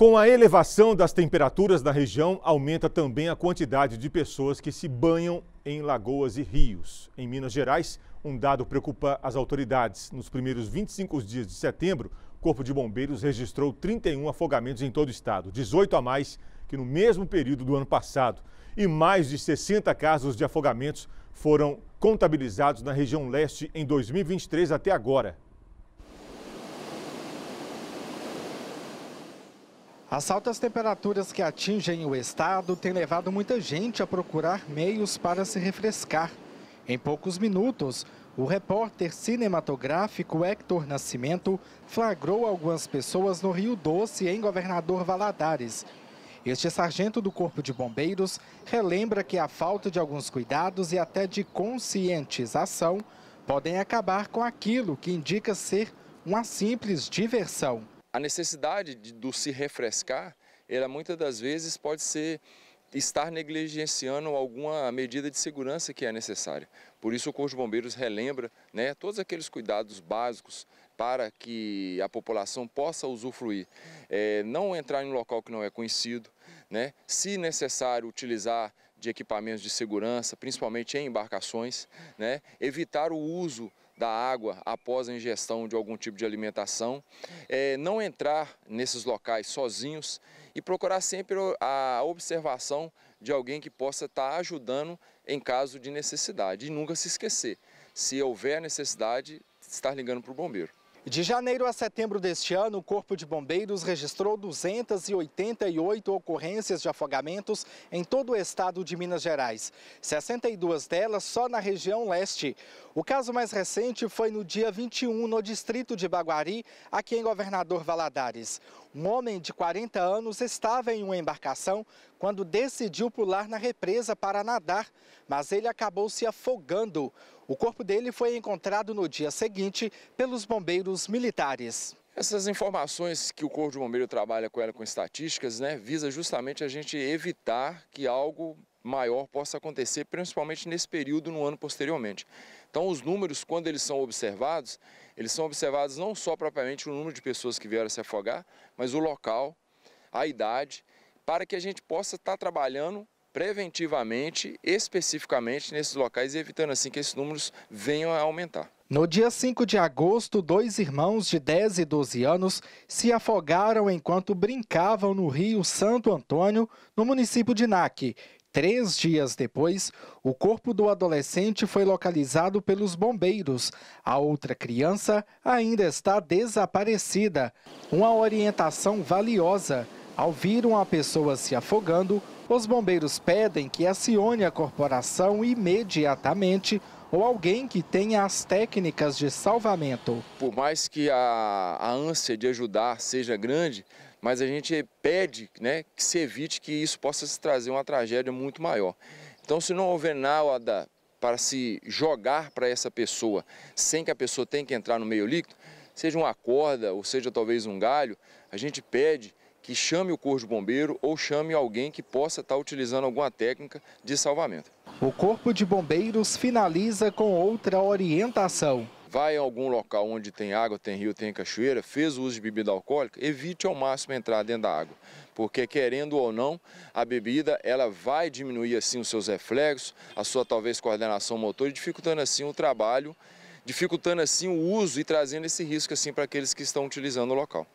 Com a elevação das temperaturas na região, aumenta também a quantidade de pessoas que se banham em lagoas e rios. Em Minas Gerais, um dado preocupa as autoridades. Nos primeiros 25 dias de setembro, o Corpo de Bombeiros registrou 31 afogamentos em todo o estado, 18 a mais que no mesmo período do ano passado. E mais de 60 casos de afogamentos foram contabilizados na região leste em 2023 até agora. As altas temperaturas que atingem o estado têm levado muita gente a procurar meios para se refrescar. Em poucos minutos, o repórter cinematográfico Hector Nascimento flagrou algumas pessoas no Rio Doce, em Governador Valadares. Este sargento do Corpo de Bombeiros relembra que a falta de alguns cuidados e até de conscientização podem acabar com aquilo que indica ser uma simples diversão a necessidade de, do se refrescar, ela muitas das vezes pode ser estar negligenciando alguma medida de segurança que é necessária. Por isso o Corpo de Bombeiros relembra né, todos aqueles cuidados básicos para que a população possa usufruir. É, não entrar em um local que não é conhecido, né, se necessário utilizar de equipamentos de segurança, principalmente em embarcações, né, evitar o uso da água após a ingestão de algum tipo de alimentação, é, não entrar nesses locais sozinhos e procurar sempre a observação de alguém que possa estar ajudando em caso de necessidade. E nunca se esquecer, se houver necessidade, estar ligando para o bombeiro. De janeiro a setembro deste ano, o Corpo de Bombeiros registrou 288 ocorrências de afogamentos em todo o estado de Minas Gerais, 62 delas só na região leste. O caso mais recente foi no dia 21, no distrito de Baguari, aqui em Governador Valadares. Um homem de 40 anos estava em uma embarcação quando decidiu pular na represa para nadar, mas ele acabou se afogando. O corpo dele foi encontrado no dia seguinte pelos bombeiros militares. Essas informações que o Corpo de Bombeiro trabalha com ela com estatísticas, né, visa justamente a gente evitar que algo maior possa acontecer, principalmente nesse período no ano posteriormente. Então, os números, quando eles são observados, eles são observados não só propriamente o número de pessoas que vieram se afogar, mas o local, a idade para que a gente possa estar trabalhando preventivamente, especificamente nesses locais, evitando assim que esses números venham a aumentar. No dia 5 de agosto, dois irmãos de 10 e 12 anos se afogaram enquanto brincavam no Rio Santo Antônio, no município de Naque. Três dias depois, o corpo do adolescente foi localizado pelos bombeiros. A outra criança ainda está desaparecida. Uma orientação valiosa ao vir uma pessoa se afogando, os bombeiros pedem que acione a corporação imediatamente ou alguém que tenha as técnicas de salvamento. Por mais que a, a ânsia de ajudar seja grande, mas a gente pede né, que se evite que isso possa se trazer uma tragédia muito maior. Então, se não houver nada para se jogar para essa pessoa sem que a pessoa tenha que entrar no meio líquido, seja uma corda ou seja talvez um galho, a gente pede que chame o corpo de bombeiro ou chame alguém que possa estar utilizando alguma técnica de salvamento. O corpo de bombeiros finaliza com outra orientação. Vai a algum local onde tem água, tem rio, tem cachoeira, fez uso de bebida alcoólica, evite ao máximo entrar dentro da água, porque querendo ou não, a bebida ela vai diminuir assim os seus reflexos, a sua talvez coordenação motor, dificultando assim o trabalho, dificultando assim o uso e trazendo esse risco assim para aqueles que estão utilizando o local.